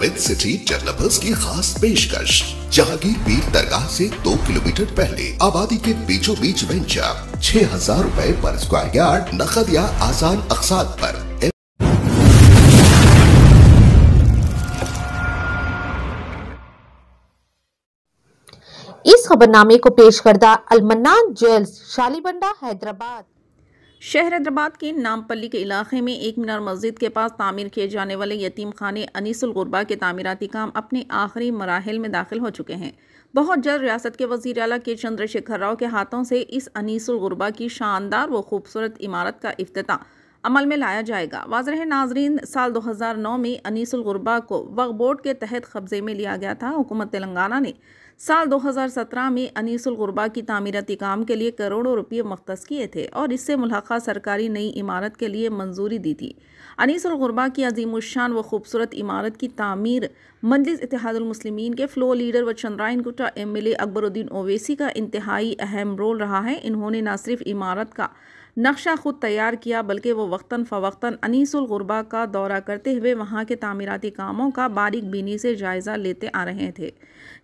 with city developers की खास पेशकश जहांगीर पीर दरगाह से दो किलोमीटर पहले आबादी के बीचों बीच वेंचर छह हजार रूपए पर स्क्वायर यार्ड नकद या आसान अकसाद पर इस खबरनामे को पेश करदा अलमन्ना ज्वेल्स शालीबंडा हैदराबाद शहर हैदराबाद के नामपल्ली के इलाके में एक मीनार मस्जिद के पास तामीर किए जाने वाले यतीम खाने अनीसुल गुरबा के तमीरती काम अपने आखिरी मराहल में दाखिल हो चुके हैं बहुत जल्द रियासत के वजी अला के चंद्रशेखर राव के हाथों से इस अनीसुल गुरबा की शानदार व खूबसूरत इमारत का अफ्ताह અમલ મે લાયા જ าย ગા વાઝરહે નાઝરીન સાલ 2009 મે અનિસુલ ગੁਰબા કો વગ બોર્ડ કે તહત ખબзе મે લિયા ગયા થા હુકુમત તલંગાના ને સાલ 2017 મે અનિસુલ ગੁਰબા કી तामीरती કામ કે લિયે કરોડ રૂપье મખતસ કિયે થે ઓર ઇસસે મુલહક્ક સરકારી નઈ ઇમારત કે લિયે મંજૂરી દીતી અનિસુલ ગੁਰબા કી अजीमुશાન વો ખુબસુરત ઇમારત કી तामीर મંડલિસ ઇતહાદુલ મુસ્લમીન કે ફ્લો લીડર વ ચંદરાયનગુટા એમલે અકબરુદ્દીન ઓવેસી કા ઇંતિહાહી અહેમ રોલ રહા હૈ ઇનહોને ના સરિફ ઇમારત કા नक्शा ख़ुद तैयार किया बल्कि वो वक्ता फ़वक्ता अनीसुलगरबा का दौरा करते हुए वहाँ के तमीराती कामों का बारीक बीनी से जायज़ा लेते आ रहे थे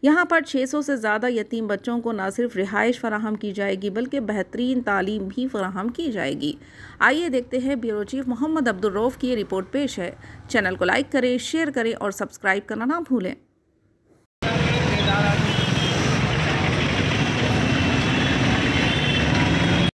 यहाँ पर 600 से ज़्यादा यतीम बच्चों को न सिर्फ रिहाइश फराहम की जाएगी बल्कि बेहतरीन तालीम भी फराहम की जाएगी आइए देखते हैं ब्यूरो चीफ मोहम्मद अब्दुलरऊफ़ की ये रिपोर्ट पेश है चैनल को लाइक करें शेयर करें और सब्सक्राइब करना ना भूलें